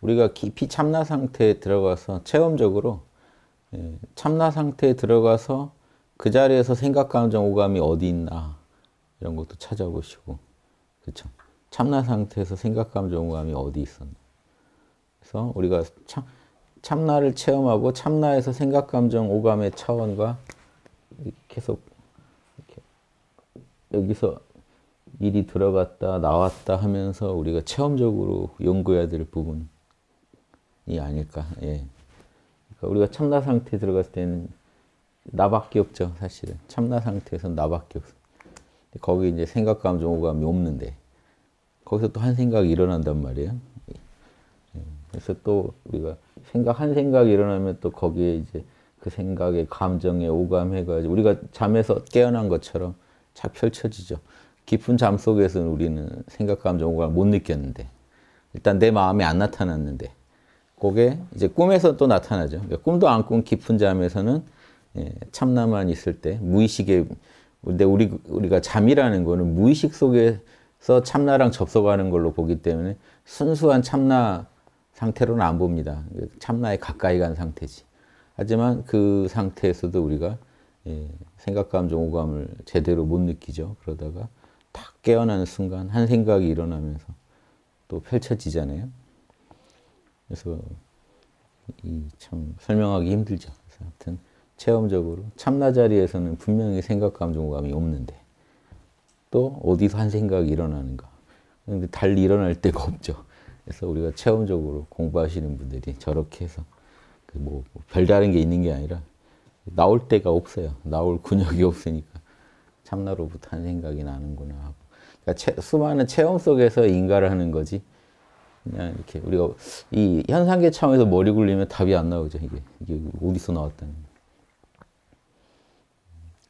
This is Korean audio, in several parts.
우리가 깊이 참나 상태에 들어가서 체험적으로 예, 참나 상태에 들어가서 그 자리에서 생각, 감정, 오감이 어디 있나 이런 것도 찾아보시고 그렇죠. 참나 상태에서 생각, 감정, 오감이 어디 있었나. 그래서 우리가 참, 참나를 체험하고 참나에서 생각, 감정, 오감의 차원과 계속 이렇게 여기서 일이 들어갔다 나왔다 하면서 우리가 체험적으로 연구해야 될 부분이 아닐까. 예. 그러니까 우리가 참나 상태에 들어갔을 때는 나밖에 없죠, 사실은. 참나 상태에서 나밖에 없어. 거기 이제 생각, 감정, 오감이 없는데 거기서 또 한 생각이 일어난단 말이에요. 예. 예. 그래서 또 우리가 생각 한 생각이 일어나면 또 거기에 이제 그 생각에 감정에 오감해가지고 우리가 잠에서 깨어난 것처럼 잘 펼쳐지죠. 깊은 잠 속에서는 우리는 생각, 감정, 오감을 못 느꼈는데 일단 내 마음에 안 나타났는데 그게 이제 꿈에서 또 나타나죠. 그러니까 꿈도 안 꾼 깊은 잠에서는 예, 참나만 있을 때 무의식에 근데 우리 우리가 잠이라는 거는 무의식 속에서 참나랑 접속하는 걸로 보기 때문에 순수한 참나 상태로는 안 봅니다. 그 참나에 가까이 간 상태지. 하지만 그 상태에서도 우리가 예, 생각, 감정, 오감을 제대로 못 느끼죠. 그러다가 딱 깨어나는 순간 한 생각이 일어나면서 또 펼쳐지잖아요. 그래서 참 설명하기 힘들죠. 그래서 아무튼 체험적으로 참나 자리에서는 분명히 생각 감정감이 없는데 또 어디서 한 생각이 일어나는가. 근데 달리 일어날 데가 없죠. 그래서 우리가 체험적으로 공부하시는 분들이 저렇게 해서 그 뭐, 뭐 별다른 게 있는 게 아니라 나올 데가 없어요. 나올 근육이 없으니까. 참나로부터 한 생각이 나는구나. 그러니까 체, 수많은 체험 속에서 인가를 하는 거지. 그냥 이렇게 우리가 이 현상계 차원에서 머리 굴리면 답이 안 나오죠. 이게 이게 어디서 나왔다는.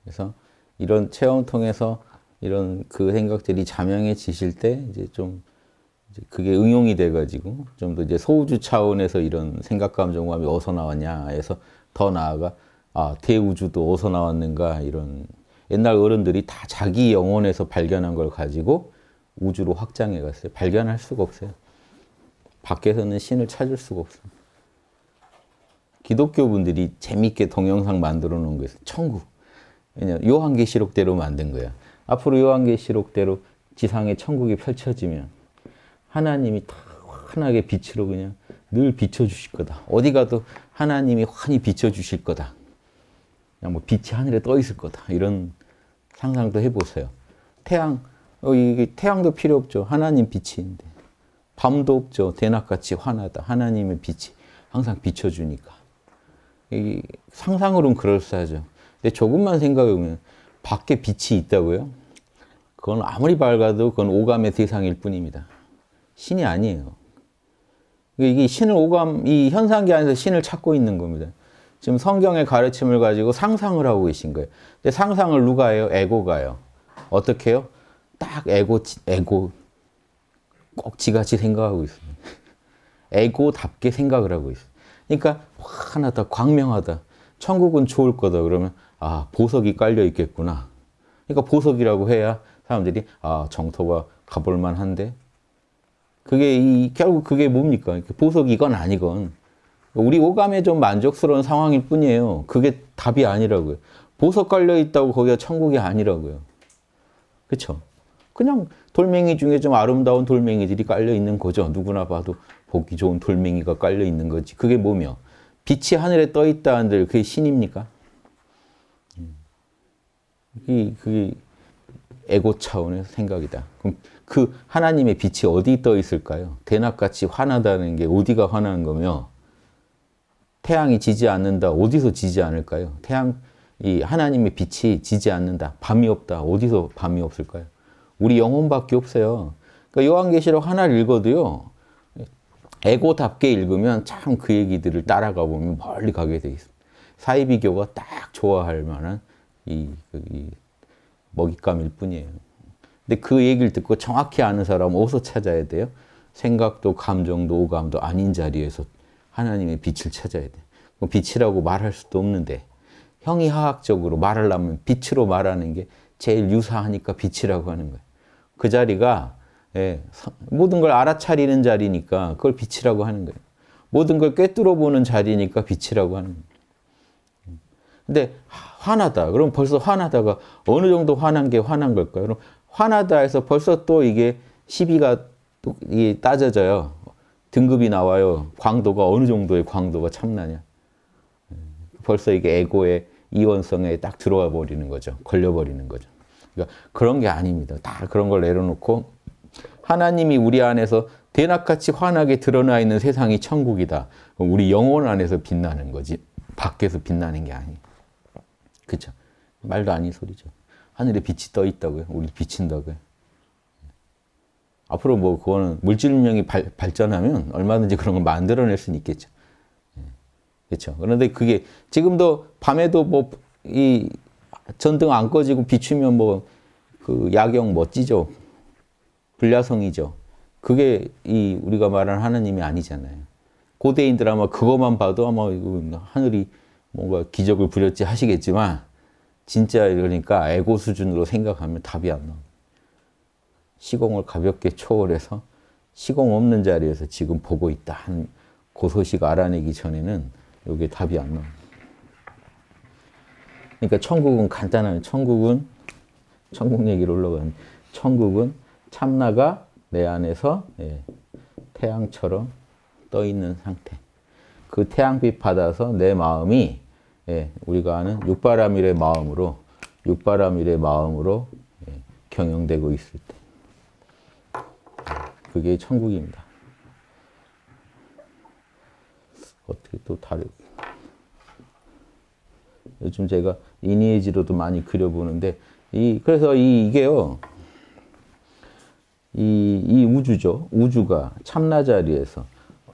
그래서 이런 체험 통해서 이런 그 생각들이 자명해지실 때 이제 좀 이제 그게 응용이 돼가지고 좀 더 이제 소우주 차원에서 이런 생각 감정감이 어디서 나왔냐에서 더 나아가 아 대우주도 어디서 나왔는가 이런 옛날 어른들이 다 자기 영혼에서 발견한 걸 가지고 우주로 확장해 갔어요. 발견할 수가 없어요. 밖에서는 신을 찾을 수가 없습니 기독교 분들이 재밌게 동영상 만들어 놓은 거예요. 천국. 요한계시록대로 만든 거야. 앞으로 요한계시록대로 지상의 천국이 펼쳐지면 하나님이 다 환하게 빛으로 그냥 늘 비춰주실 거다. 어디 가도 하나님이 환히 비춰주실 거다. 그냥 뭐 빛이 하늘에 떠 있을 거다. 이런 상상도 해보세요. 태양, 어, 이게 태양도 필요 없죠. 하나님 빛인데. 밤도 없죠. 대낮같이 환하다. 하나님의 빛이 항상 비춰주니까. 이 상상으로는 그럴싸하죠. 근데 조금만 생각해보면 밖에 빛이 있다고요? 그건 아무리 밝아도 그건 오감의 대상일 뿐입니다. 신이 아니에요. 이게 신을 오감, 이 현상계 안에서 신을 찾고 있는 겁니다. 지금 성경의 가르침을 가지고 상상을 하고 계신 거예요. 근데 상상을 누가 해요? 에고가요. 어떻게 해요? 딱 에고, 에고. 꼭 지같이 생각하고 있습니 에고답게 생각을 하고 있어요. 그러니까 환하다, 광명하다. 천국은 좋을 거다. 그러면 아, 보석이 깔려 있겠구나. 그러니까 보석이라고 해야 사람들이 아, 정토가 가볼 만한데. 그게 이, 결국 그게 뭡니까? 보석 이건 아니건 우리 오감에 좀 만족스러운 상황일 뿐이에요. 그게 답이 아니라고요. 보석 깔려 있다고 거기가 천국이 아니라고요. 그렇죠? 그냥 돌멩이 중에 좀 아름다운 돌멩이들이 깔려 있는 거죠. 누구나 봐도 보기 좋은 돌멩이가 깔려 있는 거지. 그게 뭐며? 빛이 하늘에 떠 있다 한들 그게 신입니까? 그게, 음. 그게 에고 차원의 생각이다. 그럼 그 하나님의 빛이 어디 떠 있을까요? 대낮같이 환하다는 게 어디가 환한 거며 태양이 지지 않는다. 어디서 지지 않을까요? 태양, 이 하나님의 빛이 지지 않는다. 밤이 없다. 어디서 밤이 없을까요? 우리 영혼밖에 없어요. 그러니까 요한계시록 하나를 읽어도요. 에고답게 읽으면 참 그 얘기들을 따라가 보면 멀리 가게 돼 있습니다. 사이비교가 딱 좋아할 만한 이, 그, 이 먹잇감일 뿐이에요. 근데 그 얘기를 듣고 정확히 아는 사람 어디서 찾아야 돼요? 생각도 감정도 오감도 아닌 자리에서 하나님의 빛을 찾아야 돼. 뭐 빛이라고 말할 수도 없는데 형이하학적으로 말하려면 빛으로 말하는 게 제일 유사하니까 빛이라고 하는 거예그 자리가 예, 모든 걸 알아차리는 자리니까 그걸 빛이라고 하는 거예요. 모든 걸 꿰뚫어 보는 자리니까 빛이라고 하는 거예요. 근데 화나다. 그럼 벌써 화나다가 어느 정도 화난 게 화난 걸까요? 그럼 화나다 해서 벌써 또 이게 시비가 또 이게 따져져요. 등급이 나와요. 광도가 어느 정도의 광도가 참나냐. 벌써 이게 에고의 이원성에 딱 들어와 버리는 거죠. 걸려버리는 거죠. 그러니까 그런 게 아닙니다. 다 그런 걸 내려놓고 하나님이 우리 안에서 대낮같이 환하게 드러나 있는 세상이 천국이다. 우리 영혼 안에서 빛나는 거지. 밖에서 빛나는 게 아니. 그죠 말도 아닌 소리죠. 하늘에 빛이 떠 있다고요. 우리 비친다고요. 앞으로 뭐 그거는 물질문명이 발, 전하면 얼마든지 그런 걸 만들어낼 수는 있겠죠. 예. 그렇죠. 그런데 그게 지금도 밤에도 뭐 이 전등 안 꺼지고 비추면 뭐 그 야경 멋지죠. 불야성이죠. 그게 이 우리가 말하는 하나님이 아니잖아요. 고대인들 아마 그것만 봐도 아마 하늘이 뭔가 기적을 부렸지 하시겠지만 진짜 이러니까 에고 수준으로 생각하면 답이 안 나옵니다. 시공을 가볍게 초월해서 시공 없는 자리에서 지금 보고 있다 한 고소식 그 알아내기 전에는 이게 답이 안 나옵니다. 그러니까 천국은 간단하 천국은 천국 얘기로 올라가는 천국은 참나가 내 안에서 예, 태양처럼 떠 있는 상태. 그 태양빛 받아서 내 마음이 예, 우리가 아는 육바라밀의 마음으로 육바라밀의 마음으로 예, 경영되고 있을 때. 그게 천국입니다. 어떻게 또 다르 요즘 제가 리니에지로도 많이 그려보는데 이 그래서 이 이게요 이, 이 우주죠 우주가 참나자리에서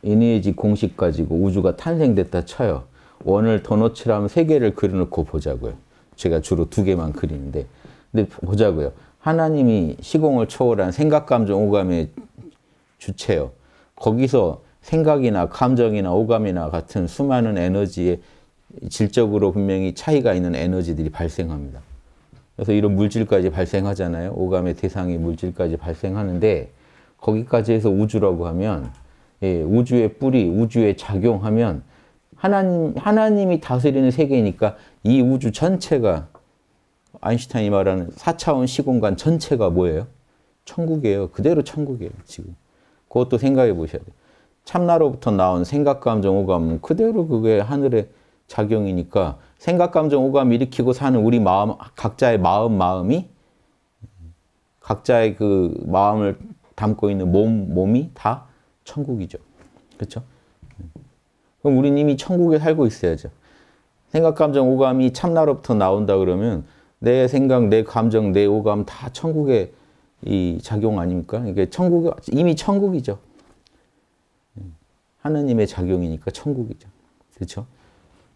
리니에지 공식 가지고 우주가 탄생됐다 쳐요 원을 도너츠라면 세 개를 그려놓고 보자고요 제가 주로 두 개만 그리는데 근데 보자고요 하나님이 시공을 초월한 생각 감정 오감의 주체요. 거기서 생각이나 감정이나 오감이나 같은 수많은 에너지의 질적으로 분명히 차이가 있는 에너지들이 발생합니다. 그래서 이런 물질까지 발생하잖아요. 오감의 대상이 물질까지 발생하는데 거기까지 해서 우주라고 하면 예, 우주의 뿌리, 우주의 작용하면 하나님, 하나님이 다스리는 세계니까 이 우주 전체가 아인슈타인이 말하는 4차원 시공간 전체가 뭐예요? 천국이에요. 그대로 천국이에요, 지금. 그것도 생각해 보셔야 돼요. 참나로부터 나온 생각, 감정, 오감 그대로 그게 하늘의 작용이니까 생각, 감정, 오감 일으키고 사는 우리 마음, 각자의 마음, 마음이 각자의 그 마음을 담고 있는 몸, 몸이 다 천국이죠. 그렇죠? 그럼 우리는 이미 천국에 살고 있어야죠. 생각, 감정, 오감이 참나로부터 나온다 그러면 내 생각, 내 감정, 내 오감 다 천국에 이 작용 아닙니까? 이게 천국 이미 천국이죠. 하느님의 작용이니까 천국이죠. 그렇죠?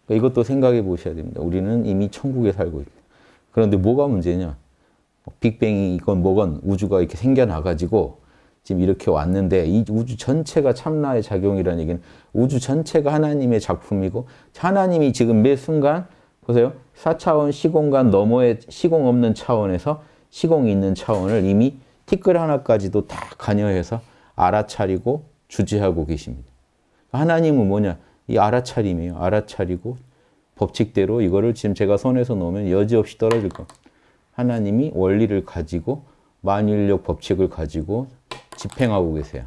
그러니까 이것도 생각해 보셔야 됩니다. 우리는 이미 천국에 살고 있다. 그런데 뭐가 문제냐? 뭐 빅뱅이건 뭐건 우주가 이렇게 생겨나가지고 지금 이렇게 왔는데 이 우주 전체가 참나의 작용이라는 얘기는 우주 전체가 하나님의 작품이고 하나님이 지금 매 순간 보세요. 4차원 시공간 너머의 시공 없는 차원에서 시공이 있는 차원을 이미 티끌 하나까지도 다 관여해서 알아차리고 주지하고 계십니다. 하나님은 뭐냐? 이 알아차림이에요. 알아차리고 법칙대로 이거를 지금 제가 손에서 놓으면 여지없이 떨어질 것. 하나님이 원리를 가지고 만일력 법칙을 가지고 집행하고 계세요.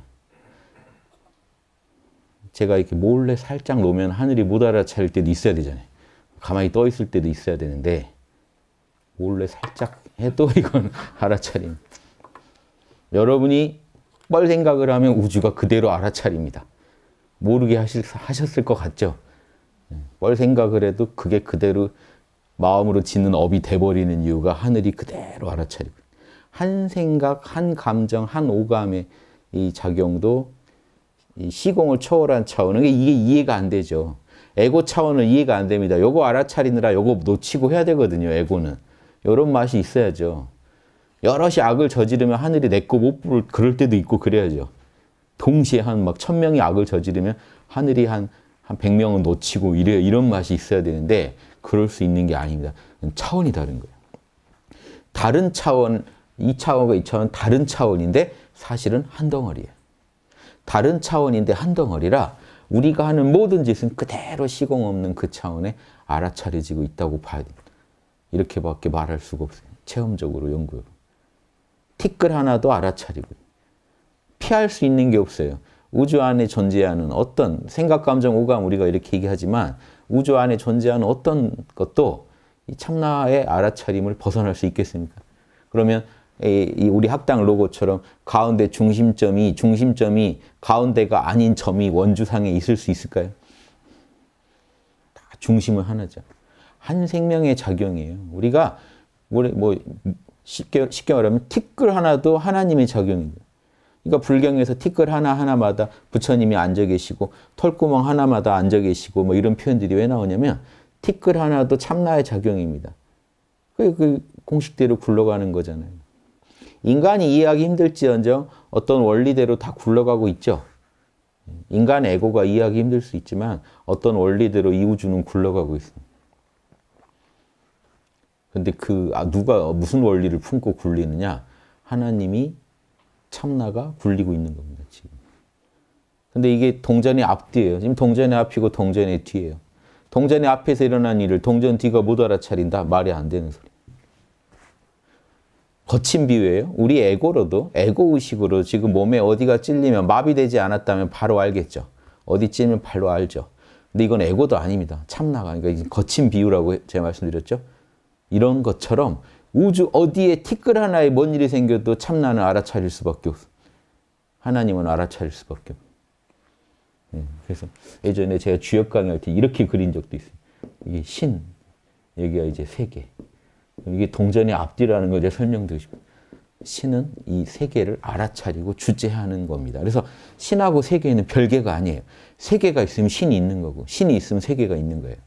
제가 이렇게 몰래 살짝 놓으면 하늘이 못 알아차릴 때도 있어야 되잖아요. 가만히 떠 있을 때도 있어야 되는데 몰래 살짝 해도 이건 알아차림. 여러분이 뻘 생각을 하면 우주가 그대로 알아차립니다. 모르게 하실, 하셨을 것 같죠? 네. 뻘 생각을 해도 그게 그대로 마음으로 짓는 업이 돼버리는 이유가 하늘이 그대로 알아차리고 한 생각, 한 감정, 한 오감의 이 작용도 이 시공을 초월한 차원은 이게 이해가 안 되죠. 에고 차원은 이해가 안 됩니다. 요거 알아차리느라 요거 놓치고 해야 되거든요. 에고는. 이런 맛이 있어야죠. 여럿이 악을 저지르면 하늘이 내거못 부를 그럴 때도 있고 그래야죠. 동시에 한 막 천명이 악을 저지르면 하늘이 한, 한 100명은 놓치고 이래 이런 맛이 있어야 되는데 그럴 수 있는 게 아닙니다. 차원이 다른 거예요. 다른 차원, 이차원과이차원 다른 차원인데 사실은 한 덩어리예요. 다른 차원인데 한 덩어리라 우리가 하는 모든 짓은 그대로 시공 없는 그 차원에 알아차려지고 있다고 봐야 됩니다. 이렇게밖에 말할 수가 없어요. 체험적으로 연구해 티끌 하나도 알아차리고 피할 수 있는 게 없어요. 우주 안에 존재하는 어떤 생각, 감정, 오감 우리가 이렇게 얘기하지만 우주 안에 존재하는 어떤 것도 이 참나의 알아차림을 벗어날 수 있겠습니까? 그러면 우리 학당 로고처럼 가운데 중심점이 중심점이 가운데가 아닌 점이 원주상에 있을 수 있을까요? 다 중심을 하나죠. 한 생명의 작용이에요. 우리가 뭐 쉽게 쉽게 말하면 티끌 하나도 하나님의 작용입니다. 그러니까 불경에서 티끌 하나 하나마다 부처님이 앉아 계시고 털구멍 하나마다 앉아 계시고 뭐 이런 표현들이 왜 나오냐면 티끌 하나도 참나의 작용입니다. 그 공식대로 굴러가는 거잖아요. 인간이 이해하기 힘들지언정 어떤 원리대로 다 굴러가고 있죠. 인간 에고가 이해하기 힘들 수 있지만 어떤 원리대로 이 우주는 굴러가고 있습니다. 근데 그 아, 누가 무슨 원리를 품고 굴리느냐? 하나님이 참나가 굴리고 있는 겁니다. 지금. 근데 이게 동전의 앞뒤예요. 지금 동전의 앞이고 동전의 뒤예요. 동전의 앞에서 일어난 일을 동전 뒤가 못 알아차린다. 말이 안 되는 소리. 거친 비유예요. 우리 에고로도 에고의식으로 지금 몸에 어디가 찔리면 마비되지 않았다면 바로 알겠죠. 어디 찔면 바로 알죠. 근데 이건 에고도 아닙니다. 참나가. 그러니까 거친 비유라고 제가 말씀드렸죠. 이런 것처럼 우주 어디에 티끌 하나에 뭔 일이 생겨도 참나는 알아차릴 수밖에 없어. 하나님은 알아차릴 수밖에 없어. 예, 네, 그래서 예전에 제가 주역 강의할 때 이렇게 그린 적도 있어요. 이게 신, 여기가 이제 세계. 이게 동전의 앞뒤라는 걸 제가 설명드리고 싶어요. 신은 이 세계를 알아차리고 주제하는 겁니다. 그래서 신하고 세계는 별개가 아니에요. 세계가 있으면 신이 있는 거고 신이 있으면 세계가 있는 거예요.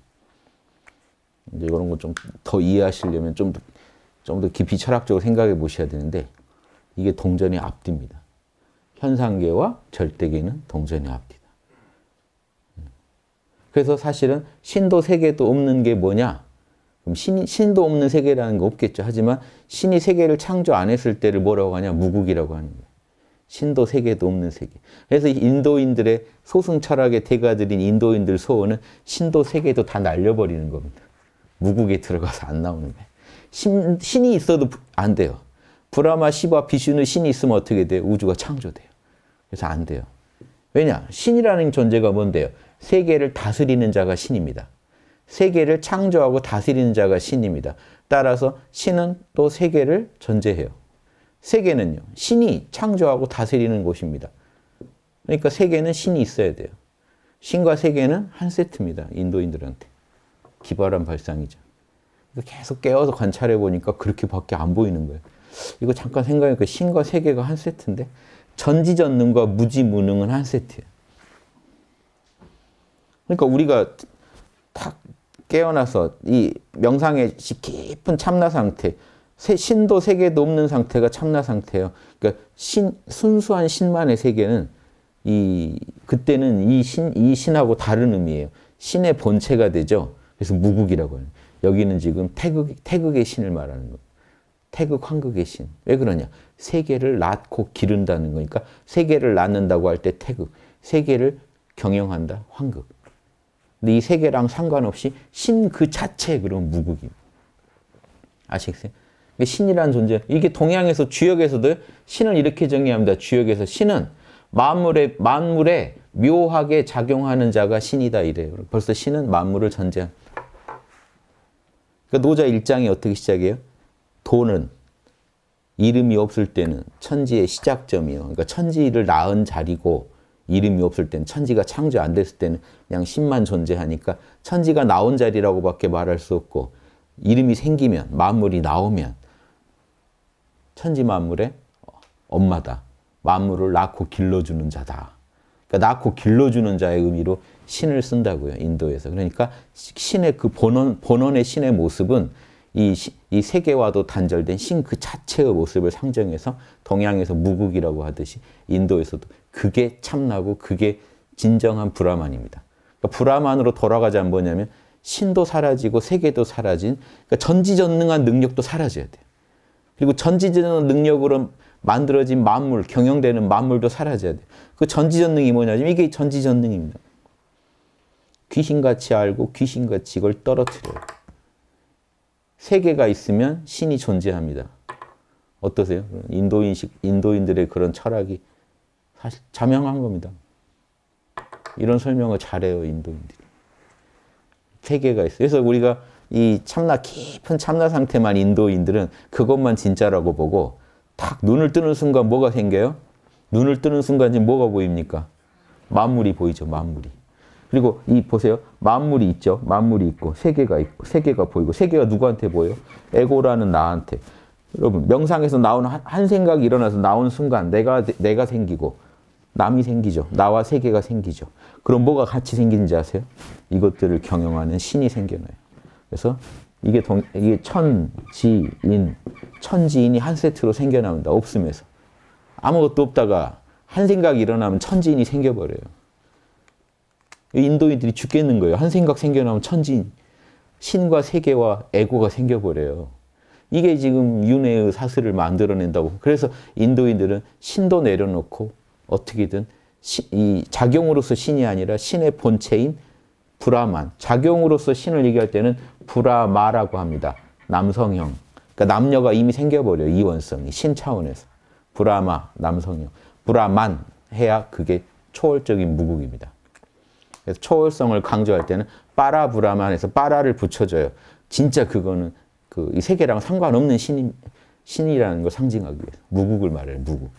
이제 이런 건좀더 이해하시려면 좀좀더 깊이 철학적으로 생각해 보셔야 되는데 이게 동전의 앞뒤입니다. 현상계와 절대계는 동전의 앞뒤다. 음. 그래서 사실은 신도 세계도 없는 게 뭐냐? 그럼 신, 신도 없는 세계라는 거 없겠죠. 하지만 신이 세계를 창조 안 했을 때를 뭐라고 하냐? 무국이라고 하는 거예요. 신도 세계도 없는 세계. 그래서 인도인들의 소승 철학의 대가들인 인도인들 소원은 신도 세계도 다 날려버리는 겁니다. 무국에 들어가서 안 나오는데 신, 신이 있어도 안 돼요. 브라마, 시바, 비슈는 신이 있으면 어떻게 돼요? 우주가 창조돼요. 그래서 안 돼요. 왜냐? 신이라는 존재가 뭔데요? 세계를 다스리는 자가 신입니다. 세계를 창조하고 다스리는 자가 신입니다. 따라서 신은 또 세계를 존재해요. 세계는요. 신이 창조하고 다스리는 곳입니다. 그러니까 세계는 신이 있어야 돼요. 신과 세계는 한 세트입니다. 인도인들한테. 기발한 발상이죠. 계속 깨어서 관찰해 보니까 그렇게밖에 안 보이는 거예요. 이거 잠깐 생각해보니까 신과 세계가 한 세트인데 전지전능과 무지무능은 한 세트예요. 그러니까 우리가 탁 깨어나서 이 명상의 깊은 참나 상태, 신도 세계도 없는 상태가 참나 상태예요. 그러니까 신, 순수한 신만의 세계는 이 그때는 이 신 이 신하고 다른 의미예요. 신의 본체가 되죠. 그래서 무국이라고 하는. 여기는 지금 태극, 태극의 신을 말하는 거 태극 황극의 신. 왜 그러냐? 세계를 낳고 기른다는 거니까 세계를 낳는다고 할 때 태극, 세계를 경영한다 황극. 근데 이 세계랑 상관없이 신 그 자체 그런 무극임. 아시겠어요? 신이라는 존재, 이게 동양에서 주역에서도 신을 이렇게 정의합니다. 주역에서 신은 만물에 만물에 묘하게 작용하는 자가 신이다 이래요. 벌써 신은 만물을 전제한. 그러니까 노자 1장이 어떻게 시작해요? 돈은 이름이 없을 때는 천지의 시작점이요. 그러니까 천지를 낳은 자리고 이름이 없을 때는 천지가 창조 안 됐을 때는 그냥 신만 존재하니까 천지가 나온 자리라고밖에 말할 수 없고 이름이 생기면 만물이 나오면 천지 만물의 엄마다. 만물을 낳고 길러주는 자다. 그러니까 낳고 길러주는 자의 의미로 신을 쓴다고요. 인도에서. 그러니까 신의 그 본원, 본원의 신의 모습은 이, 이 세계와도 단절된 신 그 자체의 모습을 상정해서 동양에서 무국이라고 하듯이 인도에서도 그게 참나고 그게 진정한 브라만입니다. 그러니까 브라만으로 돌아가자면 뭐냐면 신도 사라지고 세계도 사라진 그러니까 전지전능한 능력도 사라져야 돼요. 그리고 전지전능한 능력으로 만들어진 만물, 경영되는 만물도 사라져야 돼요. 그 전지전능이 뭐냐면 이게 전지전능입니다. 귀신같이 알고 귀신같이 이걸 떨어뜨려요. 세계가 있으면 신이 존재합니다. 어떠세요? 인도인식, 인도인들의 그런 철학이 사실 자명한 겁니다. 이런 설명을 잘해요, 인도인들이. 세계가 있어요. 그래서 우리가 이 참나, 깊은 참나 상태만 인도인들은 그것만 진짜라고 보고 탁 눈을 뜨는 순간 뭐가 생겨요? 눈을 뜨는 순간 지금 뭐가 보입니까? 만물이 보이죠, 만물이. 그리고 이 보세요. 만물이 있죠. 만물이 있고 세계가 있고 세계가 보이고 세계가 누구한테 보여? 에고라는 나한테. 여러분 명상에서 나오는 한, 생각이 일어나서 나오는 순간 내가 내가 생기고 남이 생기죠. 나와 세계가 생기죠. 그럼 뭐가 같이 생기는지 아세요? 이것들을 경영하는 신이 생겨나요. 그래서 이게 동, 이게 천지인 천지인이 한 세트로 생겨나온다. 없으면서 아무것도 없다가 한 생각이 일어나면 천지인이 생겨버려요. 인도인들이 죽겠는 거예요. 한 생각 생겨나면 천진, 신과 세계와 에고가 생겨버려요. 이게 지금 윤회의 사슬을 만들어낸다고. 그래서 인도인들은 신도 내려놓고 어떻게든 시, 이 작용으로서 신이 아니라 신의 본체인 브라만. 작용으로서 신을 얘기할 때는 브라마라고 합니다. 남성형. 그러니까 남녀가 이미 생겨버려요. 이원성이. 신 차원에서. 브라마, 남성형. 브라만 해야 그게 초월적인 무국입니다. 그래서 초월성을 강조할 때는 빠라브라만 해서 빠라를 붙여줘요. 진짜 그거는 그이 세계랑 상관없는 신이, 신이라는 걸 상징하기 위해서. 무국을 말해요, 무국.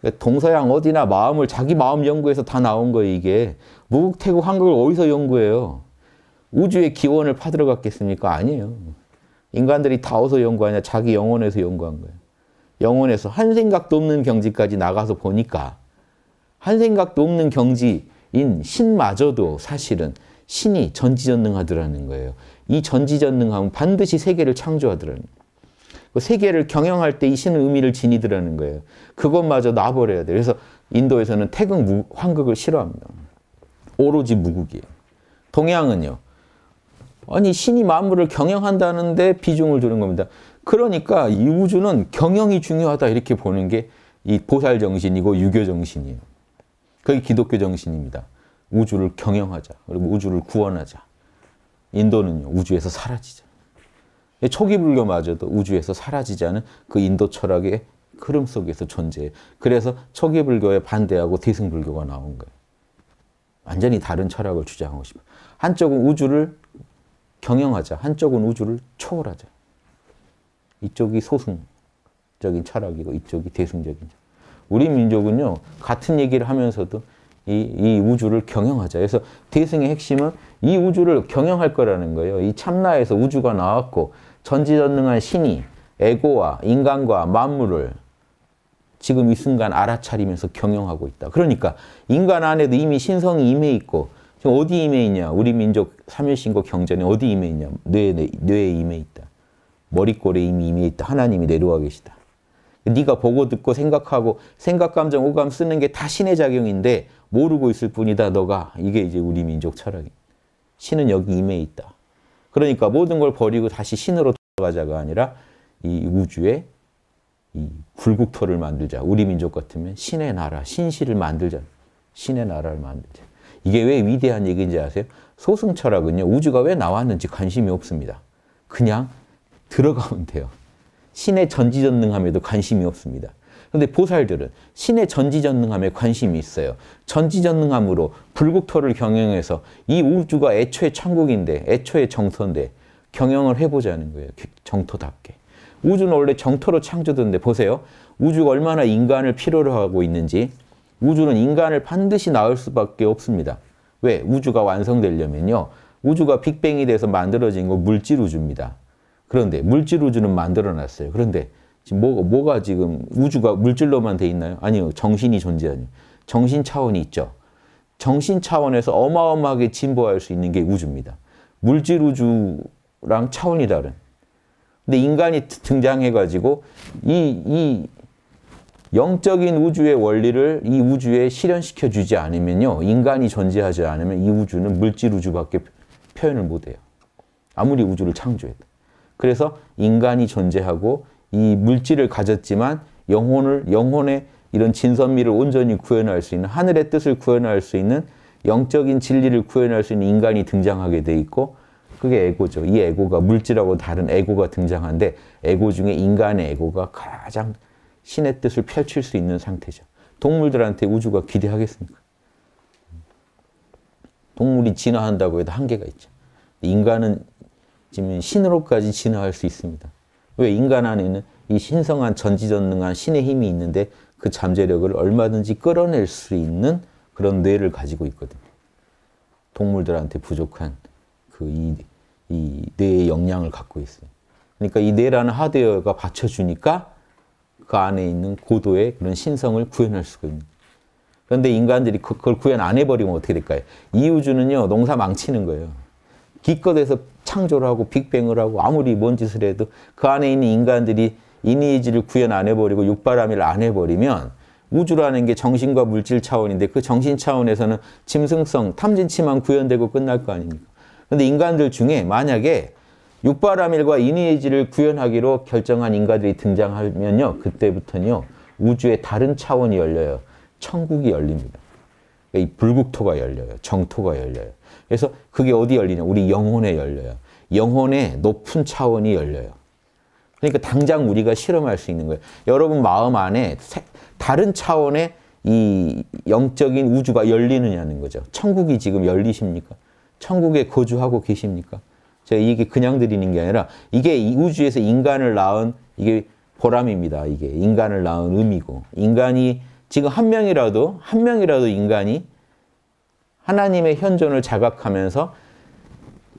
그러니까 동서양 어디나 마음을 자기 마음 연구해서 다 나온 거예요, 이게. 무국, 태국, 한국을 어디서 연구해요? 우주의 기원을 파들어갔겠습니까? 아니에요. 인간들이 다 어디서 연구하냐? 자기 영혼에서 연구한 거예요. 영혼에서 한 생각도 없는 경지까지 나가서 보니까 한 생각도 없는 경지, 인 신마저도 사실은 신이 전지전능하더라는 거예요. 이 전지전능함은 반드시 세계를 창조하더라는 거예요. 그 세계를 경영할 때 이 신은 의미를 지니더라는 거예요. 그것마저 놔버려야 돼요. 그래서 인도에서는 태극 무, 황극을 싫어합니다. 오로지 무국이에요. 동양은요. 아니 신이 만물을 경영한다는데 비중을 두는 겁니다. 그러니까 이 우주는 경영이 중요하다 이렇게 보는 게 이 보살 정신이고 유교 정신이에요. 그게 기독교 정신입니다. 우주를 경영하자. 그리고 우주를 구원하자. 인도는요. 우주에서 사라지자. 초기 불교마저도 우주에서 사라지자는 그 인도 철학의 흐름 속에서 존재해. 그래서 초기 불교에 반대하고 대승 불교가 나온 거예요. 완전히 다른 철학을 주장하고 싶어 한쪽은 우주를 경영하자. 한쪽은 우주를 초월하자. 이쪽이 소승적인 철학이고 이쪽이 대승적인 철학. 우리 민족은요 같은 얘기를 하면서도 이, 이 우주를 경영하자. 그래서 대승의 핵심은 이 우주를 경영할 거라는 거예요. 이 참나에서 우주가 나왔고 전지전능한 신이 에고와 인간과 만물을 지금 이 순간 알아차리면서 경영하고 있다. 그러니까 인간 안에도 이미 신성이 임해 있고 지금 어디 임해 있냐? 우리 민족 삼일신고 경전에 어디 임해 있냐? 뇌, 뇌, 뇌에 임해 있다. 머릿골에 이미 임해 있다. 하나님이 내려와 계시다. 네가 보고 듣고 생각하고 생각, 감정, 오감 쓰는 게 다 신의 작용인데 모르고 있을 뿐이다, 너가. 이게 이제 우리 민족 철학이 신은 여기 임해 있다. 그러니까 모든 걸 버리고 다시 신으로 돌아가자가 아니라 이 우주에 이불국토를 만들자. 우리 민족 같으면 신의 나라, 신시를 만들자. 신의 나라를 만들자. 이게 왜 위대한 얘기인지 아세요? 소승 철학은요, 우주가 왜 나왔는지 관심이 없습니다. 그냥 들어가면 돼요. 신의 전지전능함에도 관심이 없습니다. 그런데 보살들은 신의 전지전능함에 관심이 있어요. 전지전능함으로 불국토를 경영해서 이 우주가 애초에 천국인데 애초에 정서인데 경영을 해보자는 거예요. 정토답게. 우주는 원래 정토로 창조됐는데 보세요. 우주가 얼마나 인간을 필요로 하고 있는지 우주는 인간을 반드시 낳을 수밖에 없습니다. 왜? 우주가 완성되려면요. 우주가 빅뱅이 돼서 만들어진 거 물질 우주입니다. 그런데 물질 우주는 만들어놨어요. 그런데 지금 뭐, 뭐가 지금 우주가 물질로만 돼 있나요? 아니요. 정신이 존재하니 정신 차원이 있죠. 정신 차원에서 어마어마하게 진보할 수 있는 게 우주입니다. 물질 우주랑 차원이 다른. 근데 인간이 등장해가지고 이, 이 영적인 우주의 원리를 이 우주에 실현시켜 주지 않으면요. 인간이 존재하지 않으면 이 우주는 물질 우주밖에 표현을 못해요. 아무리 우주를 창조해도. 그래서 인간이 존재하고 이 물질을 가졌지만 영혼을 영혼의 이런 진선미를 온전히 구현할 수 있는 하늘의 뜻을 구현할 수 있는 영적인 진리를 구현할 수 있는 인간이 등장하게 돼 있고 그게 에고죠. 이 에고가 물질하고 다른 에고가 등장한데 에고 중에 인간의 에고가 가장 신의 뜻을 펼칠 수 있는 상태죠. 동물들한테 우주가 기대하겠습니까? 동물이 진화한다고 해도 한계가 있죠. 인간은 지금 신으로까지 진화할 수 있습니다. 왜 인간 안에는 이 신성한 전지전능한 신의 힘이 있는데 그 잠재력을 얼마든지 끌어낼 수 있는 그런 뇌를 가지고 있거든요. 동물들한테 부족한 그이이 뇌의 역량을 갖고 있어요. 그러니까 이 뇌라는 하드웨어가 받쳐주니까 그 안에 있는 고도의 그런 신성을 구현할 수가 있는. 그런데 인간들이 그, 그걸 구현 안 해버리면 어떻게 될까요? 이 우주는요 농사 망치는 거예요. 기껏해서 창조를 하고 빅뱅을 하고 아무리 뭔 짓을 해도 그 안에 있는 인간들이 이니지를 구현 안 해버리고 육바람일 안 해버리면 우주라는 게 정신과 물질 차원인데 그 정신 차원에서는 짐승성, 탐진치만 구현되고 끝날 거 아닙니까? 근데 인간들 중에 만약에 육바라밀과 이니지를 구현하기로 결정한 인간들이 등장하면요. 그때부터는요. 우주의 다른 차원이 열려요. 천국이 열립니다. 그러니까 이 불국토가 열려요. 정토가 열려요. 그래서 그게 어디 열리냐? 우리 영혼에 열려요. 영혼의 높은 차원이 열려요. 그러니까 당장 우리가 실험할 수 있는 거예요. 여러분 마음 안에 다른 차원의 이 영적인 우주가 열리느냐는 거죠. 천국이 지금 열리십니까? 천국에 거주하고 계십니까? 제가 이게 그냥 드리는 게 아니라 이게 우주에서 인간을 낳은 이게 보람입니다. 이게 인간을 낳은 의미고 인간이 지금 한 명이라도 한 명이라도 인간이 하나님의 현존을 자각하면서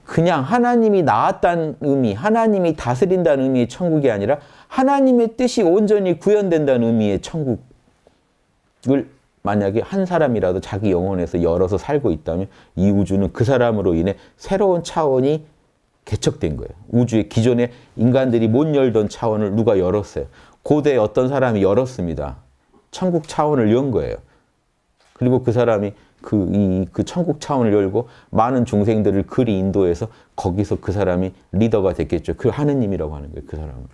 그냥 하나님이 나왔다는 의미, 하나님이 다스린다는 의미의 천국이 아니라 하나님의 뜻이 온전히 구현된다는 의미의 천국을 만약에 한 사람이라도 자기 영혼에서 열어서 살고 있다면 이 우주는 그 사람으로 인해 새로운 차원이 개척된 거예요. 우주의 기존에 인간들이 못 열던 차원을 누가 열었어요. 고대 어떤 사람이 열었습니다. 천국 차원을 연 거예요. 그리고 그 사람이 그, 이, 그 천국 차원을 열고 많은 중생들을 그리 인도해서 거기서 그 사람이 리더가 됐겠죠. 그 하느님이라고 하는 거예요, 그 사람은.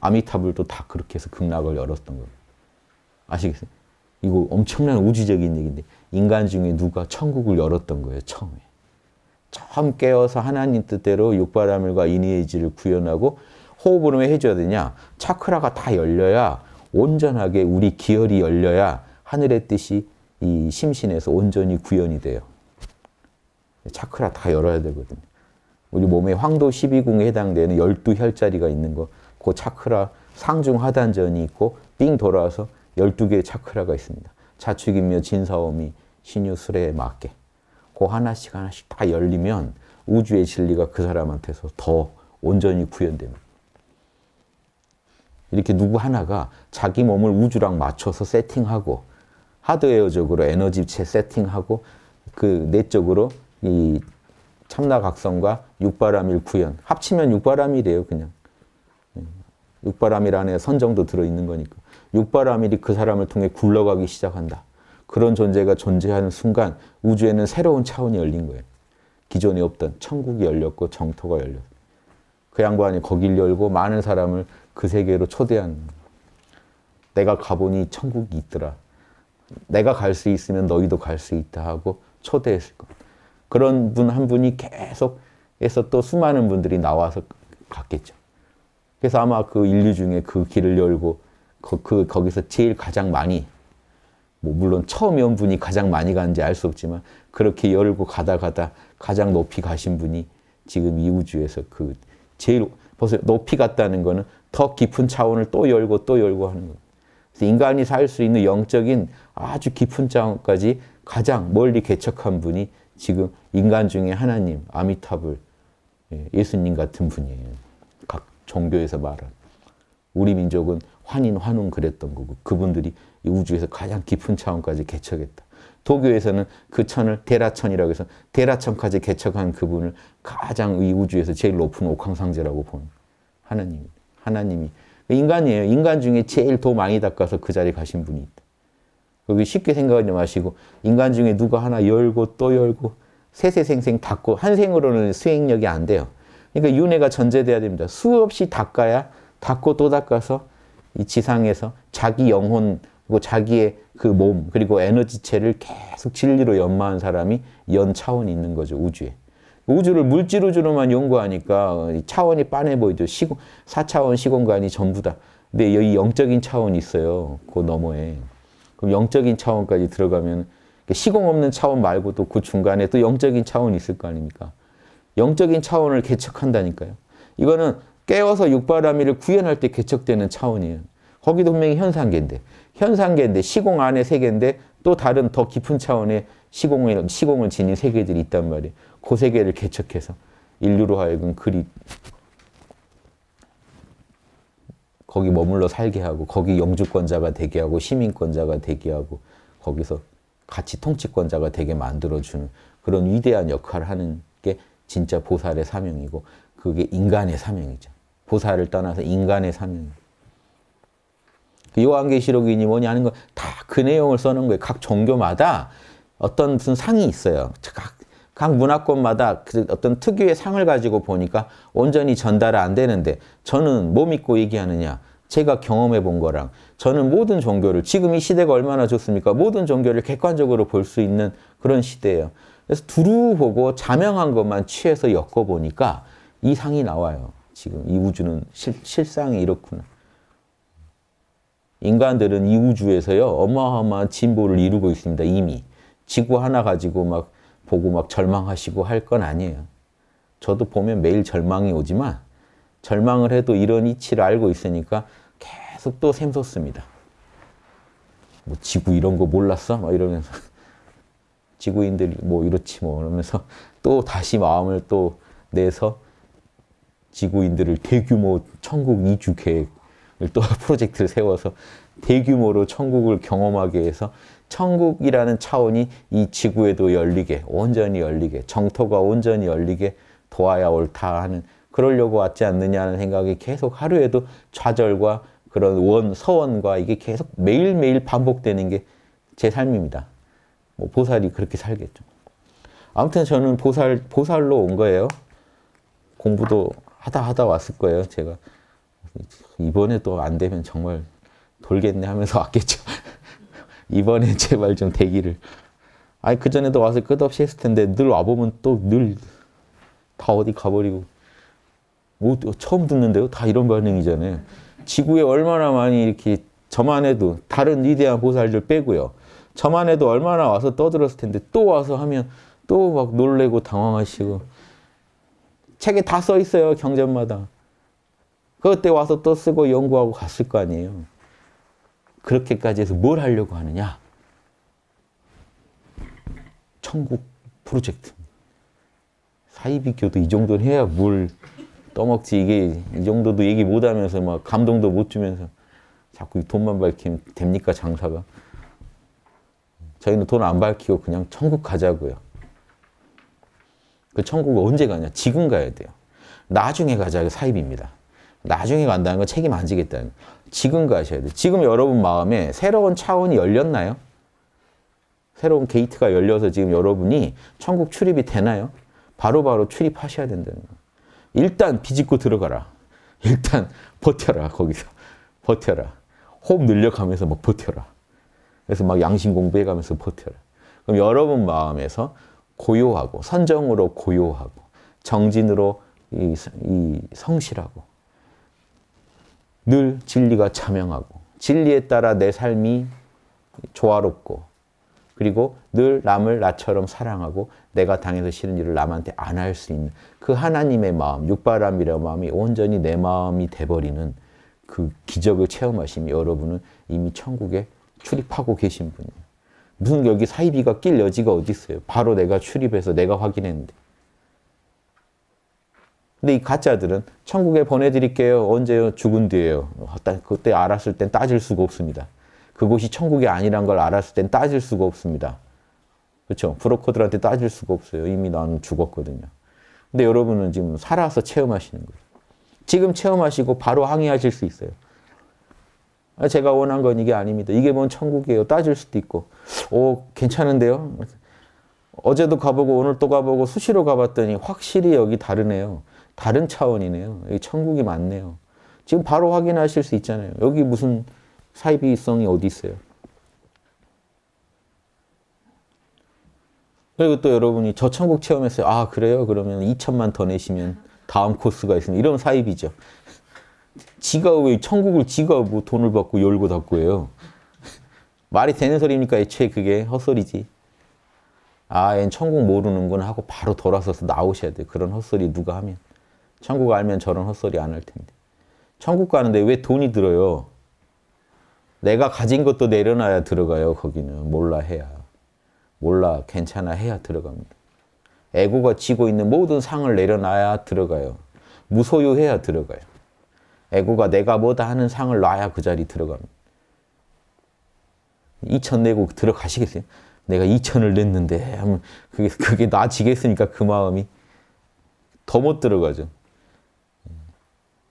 아미타불도 다 그렇게 해서 극락을 열었던 거예요. 아시겠어요? 이거 엄청난 우주적인 얘기인데 인간 중에 누가 천국을 열었던 거예요, 처음에. 처음 깨어서 하나님 뜻대로 육바라밀과 이니에지를 구현하고 호흡을 왜 해줘야 되냐? 차크라가 다 열려야 온전하게 우리 기혈이 열려야 하늘의 뜻이 이 심신에서 온전히 구현이 돼요. 차크라 다 열어야 되거든요. 우리 몸에 황도 12궁에 해당되는 12혈자리가 있는 거, 그 차크라 상중 하단전이 있고 삥 돌아서 12개의 차크라가 있습니다. 자축인묘, 진사오미, 신유술에 맞게. 그 하나씩 하나씩 다 열리면 우주의 진리가 그 사람한테서 더 온전히 구현됩니다. 이렇게 누구 하나가 자기 몸을 우주랑 맞춰서 세팅하고 하드웨어적으로 에너지 세팅하고 그 내적으로 이 참나각성과 육바람일 구현 합치면 육바람일이에요 그냥 네. 육바람일 안에 선정도 들어있는 거니까 육바람일이 그 사람을 통해 굴러가기 시작한다 그런 존재가 존재하는 순간 우주에는 새로운 차원이 열린 거예요 기존에 없던 천국이 열렸고 정토가 열렸고 그 양반이 거길 열고 많은 사람을 그 세계로 초대한 내가 가보니 천국이 있더라 내가 갈 수 있으면 너희도 갈 수 있다 하고 초대했을 겁니다. 그런 분 한 분이 계속 해서 또 수많은 분들이 나와서 갔겠죠. 그래서 아마 그 인류 중에 그 길을 열고 그, 그 거기서 제일 가장 많이 뭐 물론 처음에 온 분이 가장 많이 가는지 알 수 없지만 그렇게 열고 가다 가다 가장 높이 가신 분이 지금 이 우주에서 그 제일 벌써 높이 갔다는 거는 더 깊은 차원을 또 열고 또 열고 하는 거예요. 인간이 살 수 있는 영적인 아주 깊은 자원까지 가장 멀리 개척한 분이 지금 인간 중에 하나님 아미타불 예, 예수님 같은 분이에요. 각 종교에서 말한 우리 민족은 환인 환웅 그랬던 거고 그분들이 우주에서 가장 깊은 차원까지 개척했다. 도교에서는 그 천을 대라천이라고 해서 대라천까지 개척한 그분을 가장 이 우주에서 제일 높은 옥황상제라고 본 하나님 하나님이 인간이에요. 인간 중에 제일 도 많이 닦아서 그 자리에 가신 분이 있다. 여기 쉽게 생각하지 마시고 인간 중에 누가 하나 열고 또 열고 세세생생 닦고 한 생으로는 수행력이 안 돼요. 그러니까 윤회가 전제돼야 됩니다. 수없이 닦아야 닦고 또 닦아서 이 지상에서 자기 영혼 그리고 자기의 그 몸 그리고 에너지체를 계속 진리로 연마한 사람이 연 차원이 있는 거죠 우주에. 우주를 물질 우주로만 연구하니까 차원이 빤해 보이죠. 시공, 4차원 시공간이 전부다. 근데 여기 영적인 차원이 있어요. 그 너머에. 그럼 영적인 차원까지 들어가면 시공 없는 차원 말고 도그 중간에 또 영적인 차원이 있을 거 아닙니까? 영적인 차원을 개척한다니까요. 이거는 깨워서 육바라밀을 구현할 때 개척되는 차원이에요. 거기도 분명히 현상계인데 현상계인데 시공 안의 세계인데 또 다른 더 깊은 차원의 시공을, 시공을 지닌 세계들이 있단 말이에요. 그 세계를 개척해서 인류로 하여금 그리 거기 머물러 살게 하고 거기 영주권자가 되게 하고 시민권자가 되게 하고 거기서 같이 통치권자가 되게 만들어주는 그런 위대한 역할을 하는 게 진짜 보살의 사명이고 그게 인간의 사명이죠. 보살을 떠나서 인간의 사명. 그 요한계시록이니 뭐니 하는 건다그 내용을 써놓은 거예요. 각 종교마다 어떤 무슨 상이 있어요. 각각 문화권마다 그 어떤 특유의 상을 가지고 보니까 온전히 전달 이안 되는데 저는 뭐 믿고 얘기하느냐. 제가 경험해 본 거랑 저는 모든 종교를 지금 이 시대가 얼마나 좋습니까? 모든 종교를 객관적으로 볼 수 있는 그런 시대예요. 그래서 두루 보고 자명한 것만 취해서 엮어 보니까 이 상이 나와요. 지금 이 우주는 실, 실상이 이렇구나. 인간들은 이 우주에서요 어마어마한 진보를 이루고 있습니다. 이미 지구 하나 가지고 막 보고 막 절망하시고 할 건 아니에요. 저도 보면 매일 절망이 오지만 절망을 해도 이런 이치를 알고 있으니까 계속 또 샘솟습니다. 뭐 지구 이런 거 몰랐어? 막 이러면서 지구인들 뭐 이렇지 뭐 이러면서 또 다시 마음을 또 내서 지구인들을 대규모 천국 이주 계획을 또 프로젝트를 세워서 대규모로 천국을 경험하게 해서 천국이라는 차원이 이 지구에도 열리게 온전히 열리게 정토가 온전히 열리게 도와야 옳다 하는 그러려고 왔지 않느냐는 생각이 계속 하루에도 좌절과 그런 원 서원과 이게 계속 매일매일 반복되는 게 제 삶입니다. 뭐 보살이 그렇게 살겠죠. 아무튼 저는 보살 보살로 온 거예요. 공부도 하다 하다 왔을 거예요. 제가 이번에 또 안 되면 정말 돌겠네 하면서 왔겠죠. 이번에 제발 좀 대기를. 아니 그전에도 와서 끝없이 했을 텐데 늘 와보면 또 늘 다 어디 가버리고 오, 뭐, 처음 듣는데요? 다 이런 반응이잖아요. 지구에 얼마나 많이 이렇게 저만 해도 다른 위대한 보살들 빼고요. 저만 해도 얼마나 와서 떠들었을 텐데 또 와서 하면 또 막 놀래고 당황하시고 책에 다 써 있어요 경전마다 그때 와서 또 쓰고 연구하고 갔을 거 아니에요. 그렇게까지 해서 뭘 하려고 하느냐? 천국 프로젝트. 사이비교도 이 정도는 해야 뭘 떠먹지. 이게 이 정도도 얘기 못 하면서 막 감동도 못 주면서 자꾸 돈만 밝히면 됩니까, 장사가? 저희는 돈 안 밝히고 그냥 천국 가자고요. 그 천국 언제 가냐? 지금 가야 돼요. 나중에 가자. 사입입니다. 나중에 간다는 건 책임 안 지겠다는. 지금 가셔야 돼요. 지금 여러분 마음에 새로운 차원이 열렸나요? 새로운 게이트가 열려서 지금 여러분이 천국 출입이 되나요? 바로바로 바로 출입하셔야 된다는 거예요. 일단 비집고 들어가라. 일단 버텨라 거기서. 버텨라. 호흡 늘려가면서 막 버텨라. 그래서 막 양심 공부해가면서 버텨라. 그럼 여러분 마음에서 고요하고 선정으로 고요하고 정진으로 이, 이 성실하고 늘 진리가 차명하고 진리에 따라 내 삶이 조화롭고 그리고 늘 남을 나처럼 사랑하고 내가 당해서 싫은 일을 남한테 안 할 수 있는 그 하나님의 마음, 육바람이라 는 마음이 온전히 내 마음이 돼버리는 그 기적을 체험하시면 여러분은 이미 천국에 출입하고 계신 분이에요. 무슨 여기 사이비가 낄 여지가 어디 있어요. 바로 내가 출입해서 내가 확인했는데. 근데 이 가짜들은 천국에 보내드릴게요. 언제 죽은 뒤에요. 그때 알았을 땐 따질 수가 없습니다. 그곳이 천국이 아니란 걸 알았을 땐 따질 수가 없습니다. 그렇죠? 브로커들한테 따질 수가 없어요. 이미 나는 죽었거든요. 근데 여러분은 지금 살아서 체험하시는 거예요. 지금 체험하시고 바로 항의하실 수 있어요. 아, 제가 원한 건 이게 아닙니다. 이게 뭔 천국이에요. 따질 수도 있고. 오, 괜찮은데요? 어제도 가보고 오늘 또 가보고 수시로 가봤더니 확실히 여기 다르네요. 다른 차원이네요. 여기 천국이 많네요. 지금 바로 확인하실 수 있잖아요. 여기 무슨 사이비성이 어디 있어요? 그리고 또 여러분이 저 천국 체험했어요. 아 그래요? 그러면 2천만 더 내시면 다음 코스가 있습니다. 이런 사입이죠. 지가 왜 천국을 지가 뭐 돈을 받고 열고 닫고 해요. 말이 되는 소리입니까? 애초에 그게 헛소리지. 아, 얜 천국 모르는구나 하고 바로 돌아서서 나오셔야 돼 그런 헛소리 누가 하면. 천국 알면 저런 헛소리 안 할 텐데. 천국 가는데 왜 돈이 들어요? 내가 가진 것도 내려놔야 들어가요, 거기는. 몰라 해야. 몰라, 괜찮아 해야 들어갑니다. 애고가 지고 있는 모든 상을 내려놔야 들어가요. 무소유해야 들어가요. 애고가 내가 뭐다 하는 상을 놔야 그 자리 들어갑니다. 2천 내고 들어가시겠어요? 내가 2천을 냈는데 하면 그게, 그게 나지겠습니까? 그 마음이. 더 못 들어가죠.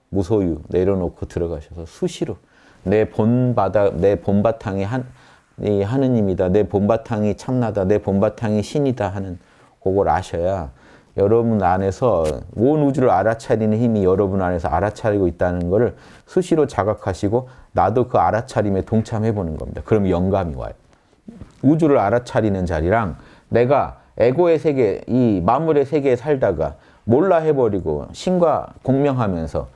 무소유 내려놓고 들어가셔서 수시로 내 본바다 내 본바탕이 한, 이 하느님이다. 내 본바탕이 참나다. 내 본바탕이 신이다 하는 그걸 아셔야 여러분 안에서 온 우주를 알아차리는 힘이 여러분 안에서 알아차리고 있다는 것을 수시로 자각하시고 나도 그 알아차림에 동참해 보는 겁니다. 그럼 영감이 와요. 우주를 알아차리는 자리랑 내가 에고의 세계, 이마물의 세계에 살다가 몰라 해버리고 신과 공명하면서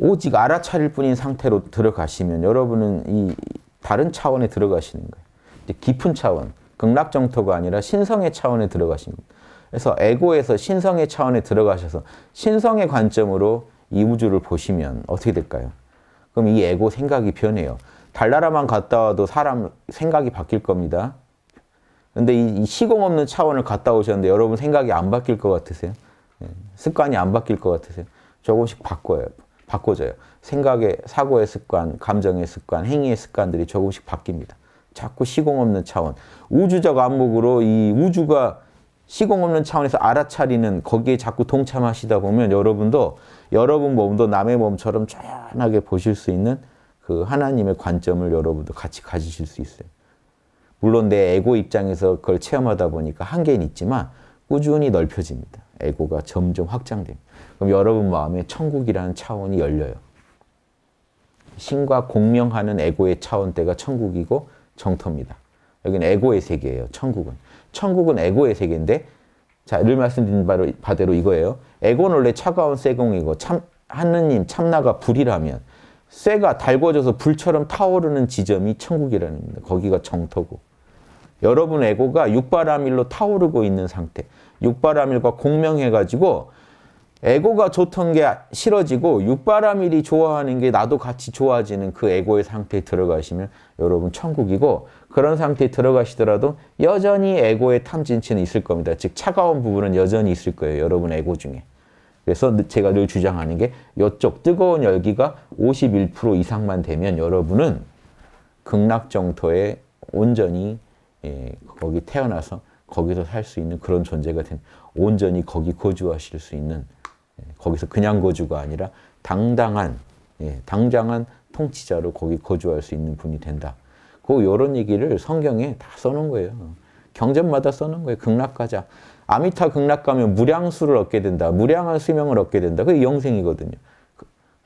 오직 알아차릴 뿐인 상태로 들어가시면 여러분은 이 다른 차원에 들어가시는 거예요. 이제 깊은 차원, 극락정토가 아니라 신성의 차원에 들어가신 겁니다. 그래서 에고에서 신성의 차원에 들어가셔서 신성의 관점으로 이 우주를 보시면 어떻게 될까요? 그럼 이 에고 생각이 변해요. 달나라만 갔다 와도 사람 생각이 바뀔 겁니다. 근데 이 시공 없는 차원을 갔다 오셨는데 여러분 생각이 안 바뀔 것 같으세요? 예, 습관이 안 바뀔 것 같으세요? 조금씩 바꿔요. 바꿔져요. 생각의, 사고의 습관, 감정의 습관, 행위의 습관들이 조금씩 바뀝니다. 자꾸 시공 없는 차원. 우주적 안목으로 이 우주가 시공 없는 차원에서 알아차리는 거기에 자꾸 동참하시다 보면 여러분도 여러분 몸도 남의 몸처럼 쫀하게 보실 수 있는 그 하나님의 관점을 여러분도 같이 가지실 수 있어요. 물론 내 에고 입장에서 그걸 체험하다 보니까 한계는 있지만 꾸준히 넓혀집니다. 에고가 점점 확장됩니다. 그럼 여러분 마음에 천국이라는 차원이 열려요. 신과 공명하는 에고의 차원대가 천국이고 정토입니다. 여기 에고의 세계예요. 천국은. 천국은 에고의 세계인데 자, 늘 말씀드린 바로, 바대로 이거예요. 에고는 원래 차가운 쇠공이고 참, 하느님 참나가 불이라면 쇠가 달궈져서 불처럼 타오르는 지점이 천국이라는 겁니다. 거기가 정토고. 여러분 에고가 육바라밀로 타오르고 있는 상태. 육바람일과 공명해가지고 에고가 좋던 게 싫어지고 육바람일이 좋아하는 게 나도 같이 좋아지는 그 에고의 상태에 들어가시면 여러분 천국이고 그런 상태에 들어가시더라도 여전히 에고의 탐진치는 있을 겁니다. 즉 차가운 부분은 여전히 있을 거예요. 여러분 에고 중에. 그래서 제가 늘 주장하는 게 이쪽 뜨거운 열기가 51% 이상만 되면 여러분은 극락정토에 온전히 예, 거기 태어나서 거기서 살 수 있는 그런 존재가 된 온전히 거기 거주하실 수 있는 예, 거기서 그냥 거주가 아니라 당당한 예, 당장한 통치자로 거기 거주할 수 있는 분이 된다. 그 이런 얘기를 성경에 다 써놓은 거예요. 경전마다 써놓은 거예요. 극락가자. 아미타 극락가면 무량수를 얻게 된다. 무량한 수명을 얻게 된다. 그게 영생이거든요.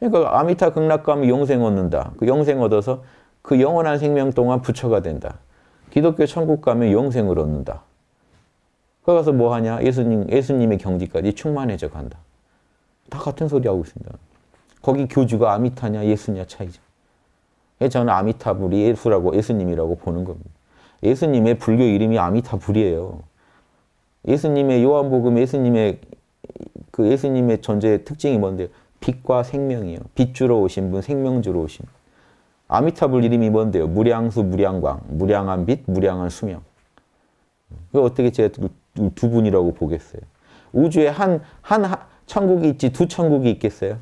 그러니까 아미타 극락가면 영생 얻는다. 그 영생 얻어서 그 영원한 생명 동안 부처가 된다. 기독교 천국 가면 영생을 얻는다. 거기 가서 뭐 하냐? 예수님, 예수님의 경지까지 충만해져 간다. 다 같은 소리 하고 있습니다. 거기 교주가 아미타냐 예수냐 차이죠. 예, 저는 아미타불이 예수라고 예수님이라고 보는 겁니다. 예수님의 불교 이름이 아미타불이에요. 예수님의 요한복음 예수님의 그 예수님의 존재의 특징이 뭔데 빛과 생명이요. 빛 주러 오신 분, 생명 주러 오신 분. 아미타불 이름이 뭔데요? 무량수, 무량광, 무량한 빛, 무량한 수명. 그 어떻게 제가 두 분이라고 보겠어요. 우주에 한, 한 천국이 있지 두 천국이 있겠어요?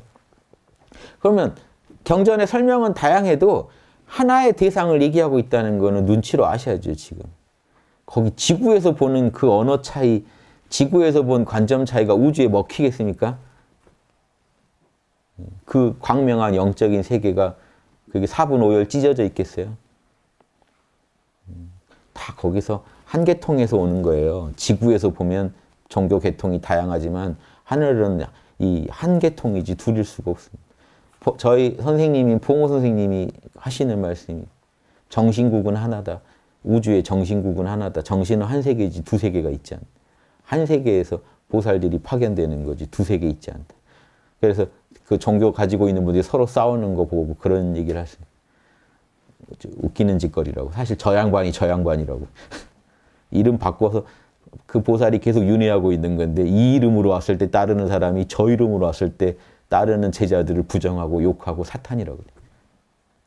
그러면 경전의 설명은 다양해도 하나의 대상을 얘기하고 있다는 거는 눈치로 아셔야죠, 지금. 거기 지구에서 보는 그 언어 차이, 지구에서 본 관점 차이가 우주에 먹히겠습니까? 그 광명한 영적인 세계가 그게 4분 5열 찢어져 있겠어요? 음, 다 거기서 한 계통에서 오는 거예요. 지구에서 보면 종교 계통이 다양하지만 하늘은 이한 계통이지 둘일 수가 없습니다. 저희 선생님이 봉호 선생님이 하시는 말씀이 정신국은 하나다. 우주의 정신국은 하나다. 정신은 한 세계지 두 세계가 있지 않다. 한 세계에서 보살들이 파견되는 거지 두 세계 있지 않다. 그래서 그 종교 가지고 있는 분들이 서로 싸우는 거 보고 그런 얘기를 하시는 웃기는 짓거리라고. 사실 저 양반이 저 양반이라고. 이름 바꿔서 그 보살이 계속 윤회하고 있는 건데 이 이름으로 왔을 때 따르는 사람이 저 이름으로 왔을 때 따르는 제자들을 부정하고 욕하고 사탄이라고 그래요.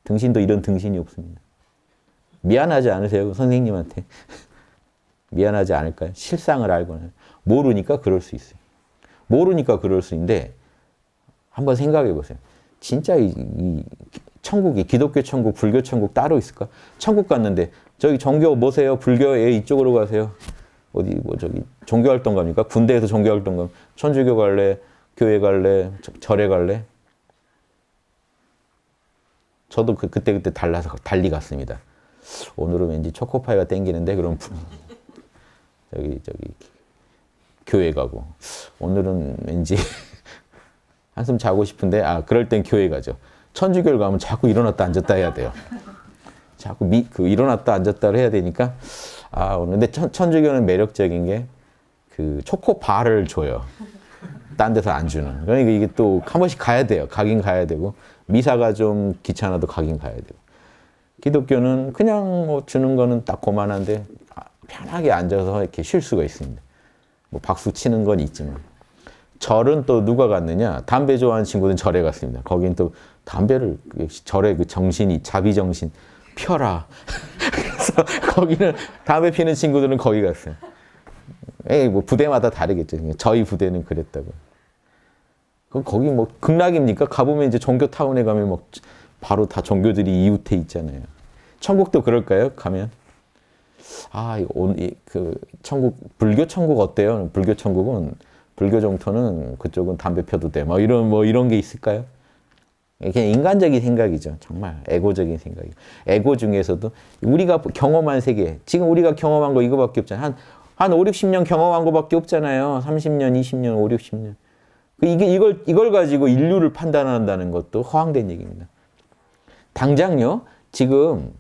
등신도 이런 등신이 없습니다. 미안하지 않으세요? 선생님한테. 미안하지 않을까요? 실상을 알거나 모르니까 그럴 수 있어요. 모르니까 그럴 수 있는데 한번 생각해 보세요. 진짜 이, 이 천국이 기독교 천국, 불교 천국 따로 있을까? 천국 갔는데 저기 종교 뭐세요? 불교에 예, 이쪽으로 가세요. 어디 뭐 저기 종교 활동가입니까? 군대에서 종교 활동가. 천주교 갈래? 교회 갈래? 절에 갈래? 저도 그, 그때 그때 달라서 달리 갔습니다. 오늘은 왠지 초코파이가 땡기는데 그럼 저기 저기 교회 가고 오늘은 왠지 한숨 자고 싶은데 아 그럴 땐 교회 가죠. 천주교를 가면 자꾸 일어났다 앉았다 해야 돼요. 자꾸 미, 그 일어났다 앉았다를 해야 되니까 아 오늘 천, 주교는 매력적인 게 그 초코바를 줘요. 딴 데서 안 주는. 그러니까 이게 또 한 번씩 가야 돼요. 가긴 가야 되고 미사가 좀 귀찮아도 가긴 가야 되고 기독교는 그냥 뭐 주는 거는 딱 고만한데 아, 편하게 앉아서 이렇게 쉴 수가 있습니다. 뭐 박수 치는 건 있지만. 절은 또 누가 갔느냐? 담배 좋아하는 친구는 절에 갔습니다. 거긴 또 담배를 역시 절의 그 정신이 자비 정신 펴라. 그래서 거기는 담배 피는 친구들은 거기 갔어요. 에이, 예, 뭐 부대마다 다르겠죠. 저희 부대는 그랬다고. 거기 뭐 극락입니까? 가보면 이제 종교 타운에 가면 막 바로 다 종교들이 이웃해 있잖아요. 천국도 그럴까요? 가면 아, 오그 천국 불교 천국 어때요? 불교 천국은 불교 정토는 그쪽은 담배 펴도 돼. 막 이런 뭐 이런 게 있을까요? 그냥 인간적인 생각이죠. 정말 에고적인 생각이. 에고 요에 중에서도 우리가 경험한 세계, 지금 우리가 경험한 거 이거밖에 없잖아요. 한, 한 5, 60년 경험한 거밖에 없잖아요. 30년, 20년, 5, 60년. 이게 이걸 이걸 가지고 인류를 판단한다는 것도 허황된 얘기입니다. 당장요. 지금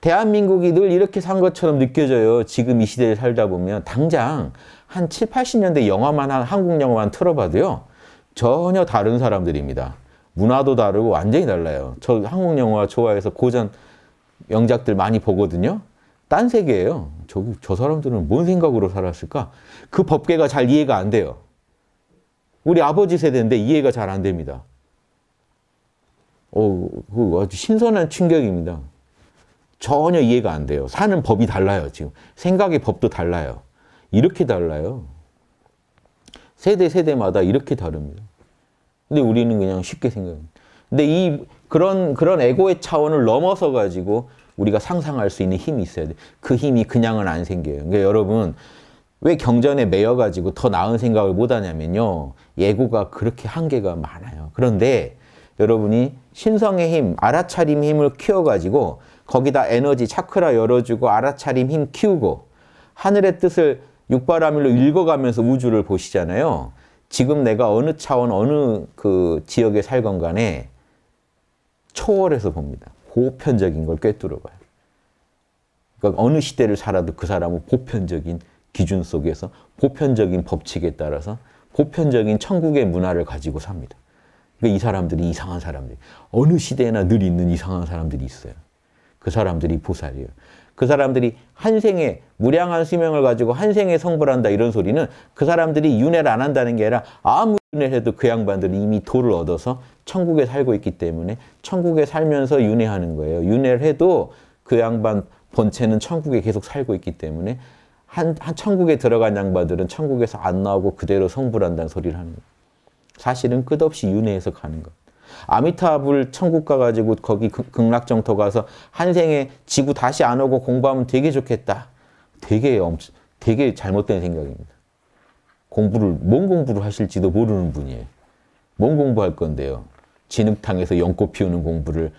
대한민국이 늘 이렇게 산 것처럼 느껴져요. 지금 이시대를 살다 보면 당장 한 7, 80년대 영화만 한 한국 영화만 틀어 봐도요. 전혀 다른 사람들입니다. 문화도 다르고 완전히 달라요. 저 한국 영화 좋아해서 고전 영작들 많이 보거든요. 딴 세계예요. 저저 사람들은 뭔 생각으로 살았을까? 그 법계가 잘 이해가 안 돼요. 우리 아버지 세대인데 이해가 잘 안 됩니다. 어, 그 아주 신선한 충격입니다. 전혀 이해가 안 돼요. 사는 법이 달라요, 지금. 생각의 법도 달라요. 이렇게 달라요. 세대 세대마다 이렇게 다릅니다. 근데 우리는 그냥 쉽게 생각해니 근데 이 그런 그런 에고의 차원을 넘어서 가지고 우리가 상상할 수 있는 힘이 있어야 돼. 그 힘이 그냥은 안 생겨요. 그러니까 여러분 왜 경전에 매여 가지고 더 나은 생각을 못 하냐면요. 예고가 그렇게 한계가 많아요. 그런데 여러분이 신성의 힘, 알아차림 힘을 키워 가지고 거기다 에너지 차크라 열어주고 알아차림 힘 키우고 하늘의 뜻을 육바라밀로 읽어가면서 우주를 보시잖아요. 지금 내가 어느 차원, 어느 그 지역에 살건 간에 초월해서 봅니다. 보편적인 걸 꿰뚫어 봐요. 그러니까 어느 시대를 살아도 그 사람은 보편적인 기준 속에서 보편적인 법칙에 따라서 보편적인 천국의 문화를 가지고 삽니다. 그러니까 이 사람들이 이상한 사람들이 어느 시대나 늘 있는 이상한 사람들이 있어요. 그 사람들이 보살이에요. 그 사람들이 한 생에 무량한 수명을 가지고 한 생에 성불한다 이런 소리는 그 사람들이 윤회를 안 한다는 게 아니라 아무 윤회를 해도 그 양반들은 이미 도를 얻어서 천국에 살고 있기 때문에 천국에 살면서 윤회하는 거예요. 윤회를 해도 그 양반 본체는 천국에 계속 살고 있기 때문에 한, 한 천국에 들어간 양반들은 천국에서 안 나오고 그대로 성불한다는 소리를 하는 거예요. 사실은 끝없이 윤회해서 가는 거 아미타불 천국 가가지고 거기 극락정토 가서 한 생에 지구 다시 안 오고 공부하면 되게 좋겠다. 되게 엄청, 되게 잘못된 생각입니다. 공부를, 뭔 공부를 하실지도 모르는 분이에요. 뭔 공부할 건데요. 진흙탕에서 연꽃 피우는 공부를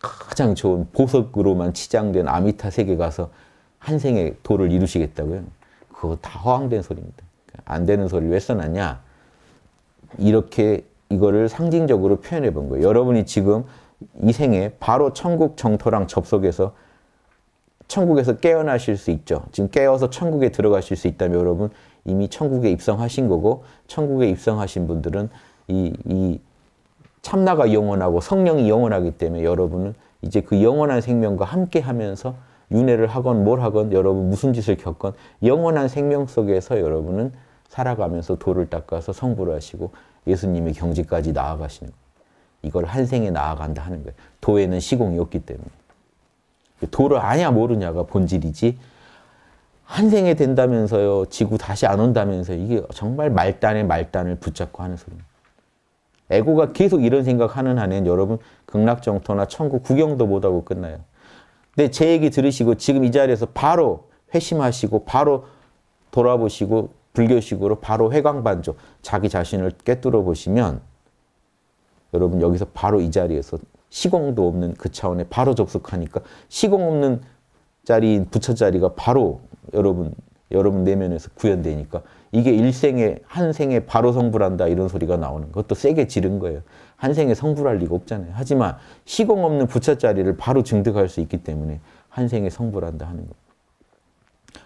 가장 좋은 보석으로만 치장된 아미타 세계 가서 한 생의 도를 이루시겠다고요? 그거 다 허황된 소리입니다. 안 되는 소리를 왜 써놨냐? 이렇게 이거를 상징적으로 표현해 본 거예요. 여러분이 지금 이 생에 바로 천국 정토랑 접속해서 천국에서 깨어나실 수 있죠. 지금 깨어서 천국에 들어가실 수 있다면 여러분 이미 천국에 입성하신 거고 천국에 입성하신 분들은 이, 이 참나가 영원하고 성령이 영원하기 때문에 여러분은 이제 그 영원한 생명과 함께 하면서 윤회를 하건 뭘 하건 여러분 무슨 짓을 겪건 영원한 생명 속에서 여러분은 살아가면서 돌을 닦아서 성불 하시고 예수님이 경지까지 나아가시는 거예요. 이걸 한 생에 나아간다 하는 거예요. 도에는 시공이 없기 때문에. 도를 아냐 모르냐가 본질이지 한 생에 된다면서요. 지구 다시 안 온다면서 이게 정말 말단에 말단을 붙잡고 하는 소리입니다. 에고가 계속 이런 생각하는 한엔 여러분 극락정토나 천국 구경도 못하고 끝나요. 근데 제 얘기 들으시고 지금 이 자리에서 바로 회심하시고 바로 돌아보시고 불교식으로 바로 회광반조, 자기 자신을 깨뜨려 보시면 여러분 여기서 바로 이 자리에서 시공도 없는 그 차원에 바로 접속하니까 시공 없는 자리인 부처 자리가 바로 여러분 여러분 내면에서 구현되니까 이게 일생에 한 생에 바로 성불한다 이런 소리가 나오는 것도 세게 지른 거예요. 한 생에 성불할 리가 없잖아요. 하지만 시공 없는 부처 자리를 바로 증득할 수 있기 때문에 한 생에 성불한다 하는 겁니다.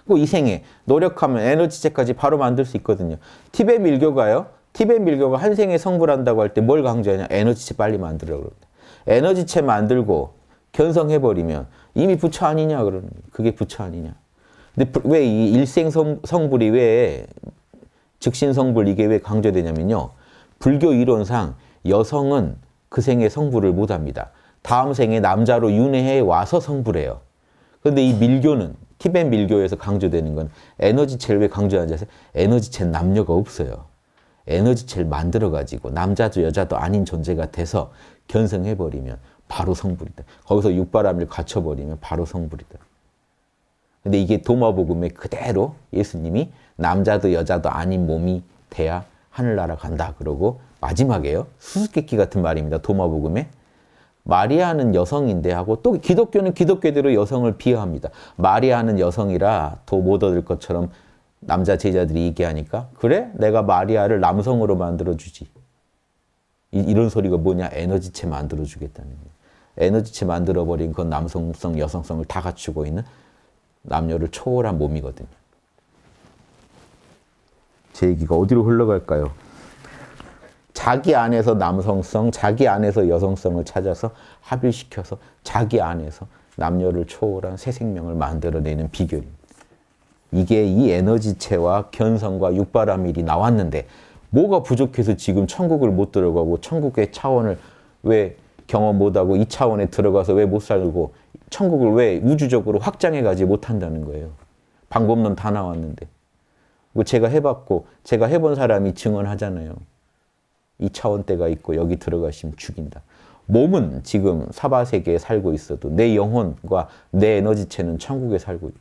그리고 뭐 이생에 노력하면 에너지체까지 바로 만들 수 있거든요. 티벳 밀교가요. 티벳 밀교가 한생에 성불한다고 할 때 뭘 강조하냐. 에너지체 빨리 만들라 그럽니다. 에너지체 만들고 견성해버리면 이미 부처 아니냐 그러는 거예요. 그게 부처 아니냐. 근데 왜 이 일생 성불이 왜 즉신 성불 이게 왜 강조되냐면요. 불교 이론상 여성은 그 생에 성불을 못합니다. 다음 생에 남자로 윤회해 와서 성불해요. 그런데 이 밀교는 티벳 밀교에서 강조되는 건 에너지체를 왜 강조하는지 아세요? 에너지체 남녀가 없어요. 에너지체를 만들어가지고 남자도 여자도 아닌 존재가 돼서 견성해버리면 바로 성불이다. 거기서 육바람을 갖춰버리면 바로 성불이다. 근데 이게 도마복음에 그대로 예수님이 남자도 여자도 아닌 몸이 돼야 하늘나라 간다. 그러고 마지막에요. 수수께끼 같은 말입니다. 도마복음에. 마리아는 여성인데 하고 또 기독교는 기독교대로 여성을 비하합니다. 마리아는 여성이라 도 못 얻을 것처럼 남자 제자들이 얘기하니까 그래? 내가 마리아를 남성으로 만들어주지. 이, 런 소리가 뭐냐? 에너지체 만들어주겠다는 거예요. 에너지체 만들어버린 그 남성성, 여성성을 다 갖추고 있는 남녀를 초월한 몸이거든요. 제 얘기가 어디로 흘러갈까요? 자기 안에서 남성성, 자기 안에서 여성성을 찾아서 합일시켜서 자기 안에서 남녀를 초월한 새 생명을 만들어내는 비결입니다. 이게 이 에너지체와 견성과 육바라밀이 나왔는데 뭐가 부족해서 지금 천국을 못 들어가고 천국의 차원을 왜 경험 못하고 이 차원에 들어가서 왜 못 살고 천국을 왜 우주적으로 확장해가지 못한다는 거예요. 방법론 다 나왔는데. 뭐 제가 해봤고 제가 해본 사람이 증언하잖아요. 이차원대가 있고 여기 들어가시면 죽인다. 몸은 지금 사바 세계에 살고 있어도 내 영혼과 내 에너지체는 천국에 살고 있다.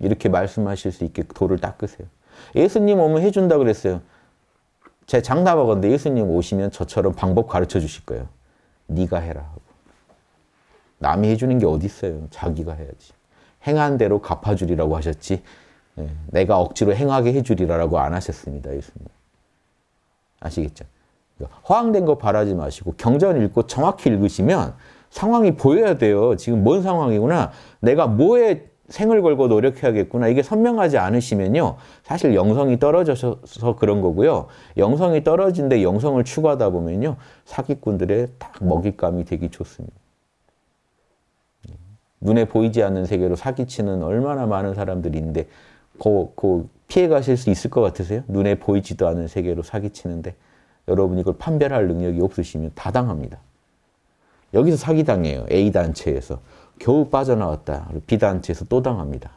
이렇게 말씀하실 수 있게 도를 닦으세요. 예수님 오면 해준다 그랬어요. 제 장담하건데 예수님 오시면 저처럼 방법 가르쳐 주실 거예요. 네가 해라 하고. 남이 해주는 게 어디 있어요. 자기가 해야지. 행한 대로 갚아주리라고 하셨지. 예, 내가 억지로 행하게 해주리라고 안 하셨습니다. 예수님. 아시겠죠? 그러니까 허황된 거 바라지 마시고 경전 읽고 정확히 읽으시면 상황이 보여야 돼요. 지금 뭔 상황이구나. 내가 뭐에 생을 걸고 노력해야겠구나. 이게 선명하지 않으시면요. 사실 영성이 떨어져서 그런 거고요. 영성이 떨어진데 영성을 추구하다 보면요. 사기꾼들의 딱 먹잇감이 되기 좋습니다. 예. 눈에 보이지 않는 세계로 사기치는 얼마나 많은 사람들이 데 그, 거 피해 가실 수 있을 것 같으세요? 눈에 보이지도 않은 세계로 사기치는데 여러분이 그걸 판별할 능력이 없으시면 다당합니다. 여기서 사기당해요. A 단체에서. 겨우 빠져나왔다. B 단체에서 또 당합니다.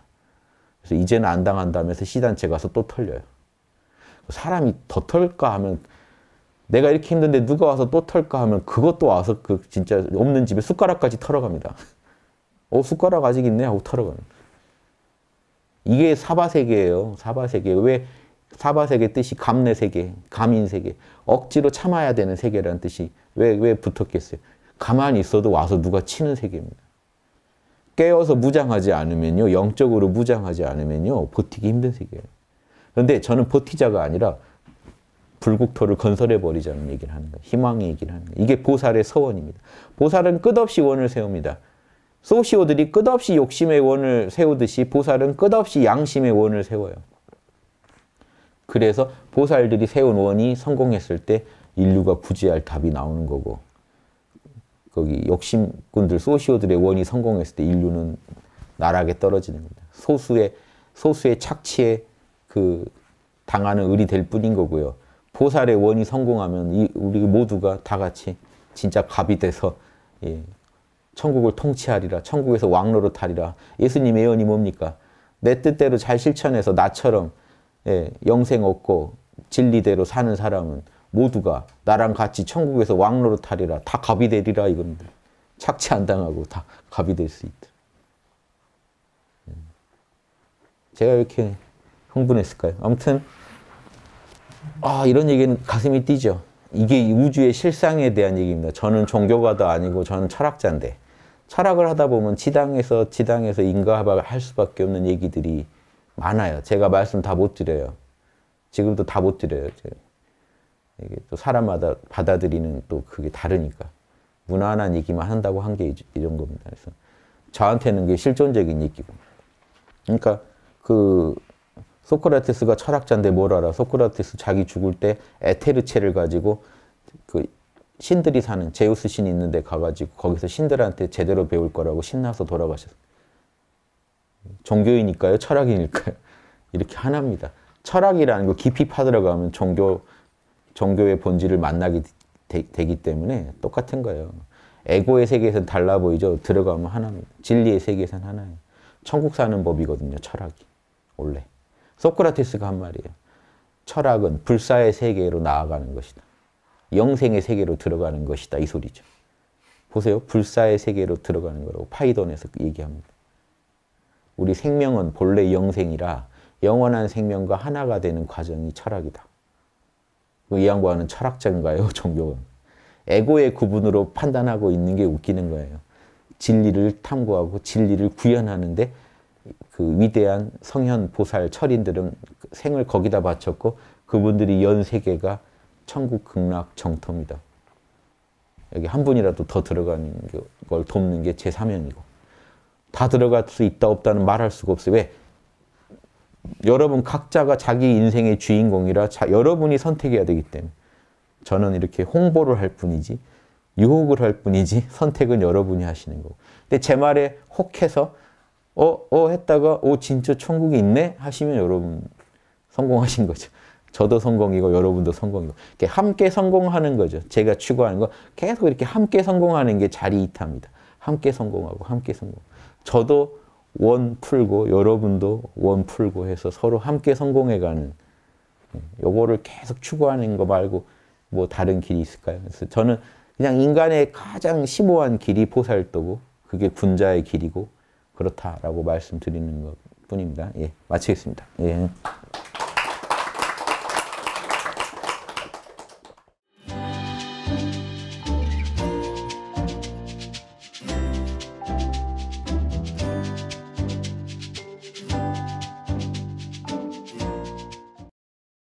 그래서 이제는 안 당한다면서 C 단체 가서 또 털려요. 사람이 더 털까 하면 내가 이렇게 힘든데 누가 와서 또 털까 하면 그것도 와서 그 진짜 없는 집에 숟가락까지 털어갑니다. 어, 숟가락 아직 있네 하고 털어갑니 이게 사바세계예요. 사바세계. 왜 사바세계 뜻이 감내세계, 감인세계. 억지로 참아야 되는 세계라는 뜻이 왜, 왜 붙었겠어요? 가만히 있어도 와서 누가 치는 세계입니다. 깨어서 무장하지 않으면요. 영적으로 무장하지 않으면요. 버티기 힘든 세계예요. 그런데 저는 버티자가 아니라 불국토를 건설해버리자는 얘기를 하는 거예요. 희망의 얘기를 하는 거예요. 이게 보살의 서원입니다. 보살은 끝없이 원을 세웁니다. 소시오들이 끝없이 욕심의 원을 세우듯이 보살은 끝없이 양심의 원을 세워요. 그래서 보살들이 세운 원이 성공했을 때 인류가 부지할 답이 나오는 거고 거기 욕심꾼들 소시오들의 원이 성공했을 때 인류는 나락에 떨어지는 겁니다. 소수의 소수의 착취에 그 당하는 을이 될 뿐인 거고요. 보살의 원이 성공하면 이, 우리 모두가 다 같이 진짜 갑이 돼서 예, 천국을 통치하리라. 천국에서 왕로로 타리라. 예수님의 예언이 뭡니까? 내 뜻대로 잘 실천해서 나처럼 예, 영생 얻고 진리대로 사는 사람은 모두가 나랑 같이 천국에서 왕로로 타리라. 다 갑이 되리라 이겁니다. 착취 안 당하고 다 갑이 될 수 있다. 예. 제가 이렇게 흥분했을까요? 아무튼 아 이런 얘기는 가슴이 뛰죠. 이게 우주의 실상에 대한 얘기입니다. 저는 종교가도 아니고 저는 철학자인데 철학을 하다 보면 지당에서 지당에서 인과합할 수밖에 없는 얘기들이 많아요. 제가 말씀 다 못 드려요. 지금도 다 못 드려요. 이게 또 사람마다 받아들이는 또 그게 다르니까 무난한 얘기만 한다고 한 게 이런 겁니다. 그래서 저한테는 게 실존적인 얘기고. 그러니까 그 소크라테스가 철학자인데 뭘 알아? 소크라테스 자기 죽을 때 에테르체를 가지고 신들이 사는 제우스 신이 있는데 가가지고 거기서 신들한테 제대로 배울 거라고 신나서 돌아가셨어요. 종교이니까요? 철학이니까요? 이렇게 하나입니다. 철학이라는 거 깊이 파들어가면 종교, 종교의 본질을 만나게 되, 기 때문에 똑같은 거예요. 에고의 세계에서 달라 보이죠? 들어가면 하나입니다. 진리의 세계에서는 하나예요. 천국 사는 법이거든요, 철학이. 원래. 소크라테스가 한 말이에요. 철학은 불사의 세계로 나아가는 것이다. 영생의 세계로 들어가는 것이다. 이 소리죠. 보세요. 불사의 세계로 들어가는 거라고 파이돈에서 얘기합니다. 우리 생명은 본래 영생이라 영원한 생명과 하나가 되는 과정이 철학이다. 이 양반은 철학자인가요? 종교는. 에고의 구분으로 판단하고 있는 게 웃기는 거예요. 진리를 탐구하고 진리를 구현하는데 그 위대한 성현 보살 철인들은 생을 거기다 바쳤고 그분들이 연 세계가 천국 극락 정토입니다. 여기 한 분이라도 더 들어가는 걸 돕는 게 제 사명이고 다 들어갈 수 있다 없다는 말할 수가 없어요. 왜? 여러분 각자가 자기 인생의 주인공이라 자, 여러분이 선택해야 되기 때문에 저는 이렇게 홍보를 할 뿐이지 유혹을 할 뿐이지 선택은 여러분이 하시는 거고 근데 제 말에 혹해서 어? 어? 했다가 어? 진짜 천국이 있네? 하시면 여러분 성공하신 거죠. 저도 성공이고 여러분도 성공이고 이렇게 함께 성공하는 거죠. 제가 추구하는 거 계속 이렇게 함께 성공하는 게 자리 이타니다 함께 성공하고 함께 성공. 저도 원 풀고 여러분도 원 풀고 해서 서로 함께 성공해가는 네, 요거를 계속 추구하는 거 말고 뭐 다른 길이 있을까요? 그래서 저는 그냥 인간의 가장 심오한 길이 포살도고 그게 군자의 길이고 그렇다라고 말씀드리는 것 뿐입니다. 예, 마치겠습니다. 예.